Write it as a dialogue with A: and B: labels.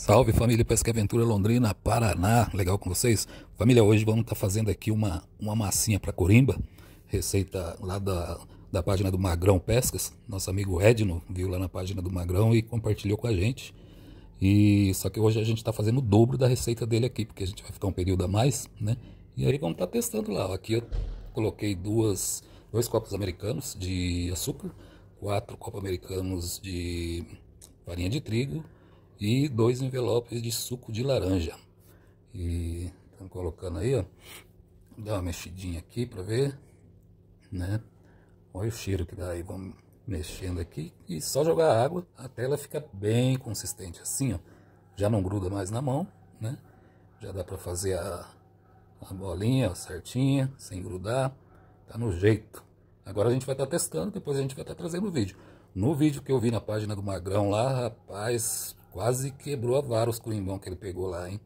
A: Salve família pesca aventura Londrina, Paraná, legal com vocês? Família, hoje vamos estar tá fazendo aqui uma, uma massinha para corimba, receita lá da, da página do Magrão Pescas, nosso amigo Edno viu lá na página do Magrão e compartilhou com a gente. E só que hoje a gente está fazendo o dobro da receita dele aqui, porque a gente vai ficar um período a mais, né? E aí vamos estar tá testando lá. Aqui eu coloquei duas, dois copos americanos de açúcar, quatro copos americanos de farinha de trigo, e dois envelopes de suco de laranja. E estamos colocando aí, ó. Dá uma mexidinha aqui para ver, né? Olha o cheiro que dá aí. Vamos mexendo aqui e só jogar água até ela ficar bem consistente assim, ó. Já não gruda mais na mão, né? Já dá para fazer a, a bolinha ó, certinha, sem grudar. Tá no jeito. Agora a gente vai estar tá testando, depois a gente vai estar tá trazendo o vídeo. No vídeo que eu vi na página do Magrão lá, rapaz, Quase quebrou a vara os curimbão que ele pegou lá, hein?